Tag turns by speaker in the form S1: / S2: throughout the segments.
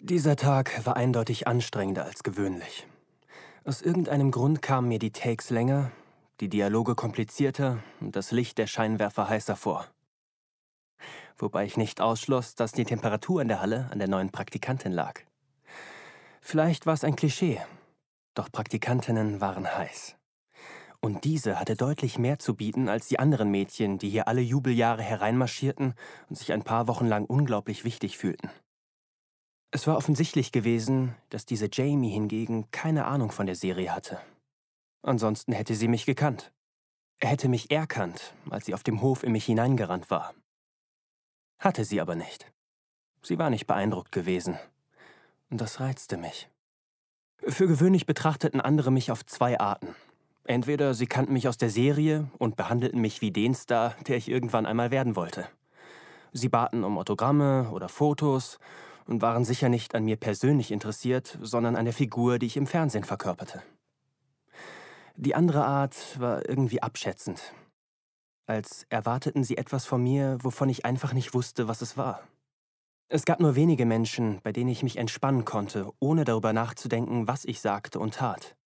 S1: Dieser Tag war eindeutig anstrengender als gewöhnlich. Aus irgendeinem Grund kamen mir die Takes länger, die Dialoge komplizierter und das Licht der Scheinwerfer heißer vor. Wobei ich nicht ausschloss, dass die Temperatur in der Halle an der neuen Praktikantin lag. Vielleicht war es ein Klischee, doch Praktikantinnen waren heiß. Und diese hatte deutlich mehr zu bieten als die anderen Mädchen, die hier alle Jubeljahre hereinmarschierten und sich ein paar Wochen lang unglaublich wichtig fühlten. Es war offensichtlich gewesen, dass diese Jamie hingegen keine Ahnung von der Serie hatte. Ansonsten hätte sie mich gekannt. Er hätte mich erkannt, als sie auf dem Hof in mich hineingerannt war. Hatte sie aber nicht. Sie war nicht beeindruckt gewesen. Und das reizte mich. Für gewöhnlich betrachteten andere mich auf zwei Arten. Entweder sie kannten mich aus der Serie und behandelten mich wie den Star, der ich irgendwann einmal werden wollte. Sie baten um Autogramme oder Fotos und waren sicher nicht an mir persönlich interessiert, sondern an der Figur, die ich im Fernsehen verkörperte. Die andere Art war irgendwie abschätzend, als erwarteten sie etwas von mir, wovon ich einfach nicht wusste, was es war. Es gab nur wenige Menschen, bei denen ich mich entspannen konnte, ohne darüber nachzudenken, was ich sagte und tat.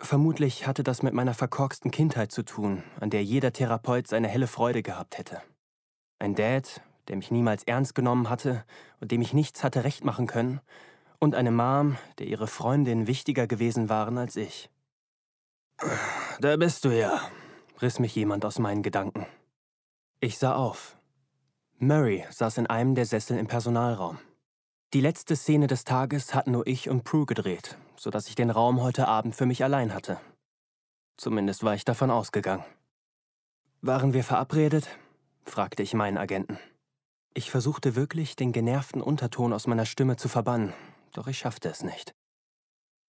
S1: Vermutlich hatte das mit meiner verkorksten Kindheit zu tun, an der jeder Therapeut seine helle Freude gehabt hätte. Ein Dad, der mich niemals ernst genommen hatte und dem ich nichts hatte recht machen können, und eine Mom, der ihre Freundin wichtiger gewesen waren als ich. Da bist du ja, riss mich jemand aus meinen Gedanken. Ich sah auf. Murray saß in einem der Sessel im Personalraum. Die letzte Szene des Tages hatten nur ich und Prue gedreht, sodass ich den Raum heute Abend für mich allein hatte. Zumindest war ich davon ausgegangen. Waren wir verabredet? fragte ich meinen Agenten. Ich versuchte wirklich, den genervten Unterton aus meiner Stimme zu verbannen, doch ich schaffte es nicht.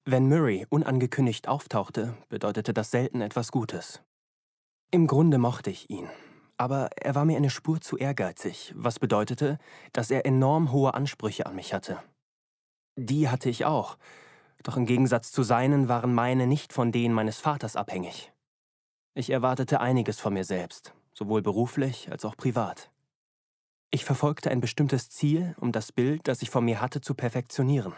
S1: Wenn Murray unangekündigt auftauchte, bedeutete das selten etwas Gutes. Im Grunde mochte ich ihn, aber er war mir eine Spur zu ehrgeizig, was bedeutete, dass er enorm hohe Ansprüche an mich hatte. Die hatte ich auch, doch im Gegensatz zu seinen waren meine nicht von denen meines Vaters abhängig. Ich erwartete einiges von mir selbst, sowohl beruflich als auch privat. Ich verfolgte ein bestimmtes Ziel, um das Bild, das ich von mir hatte, zu perfektionieren.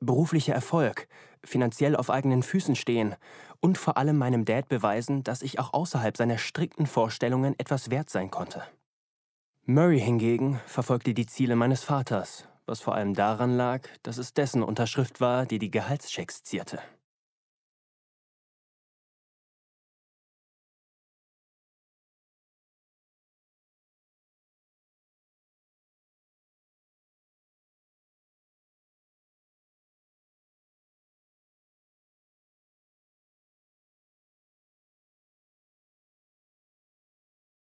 S1: Beruflicher Erfolg, finanziell auf eigenen Füßen stehen und vor allem meinem Dad beweisen, dass ich auch außerhalb seiner strikten Vorstellungen etwas wert sein konnte. Murray hingegen verfolgte die Ziele meines Vaters, was vor allem daran lag, dass es dessen Unterschrift war, die die Gehaltschecks zierte.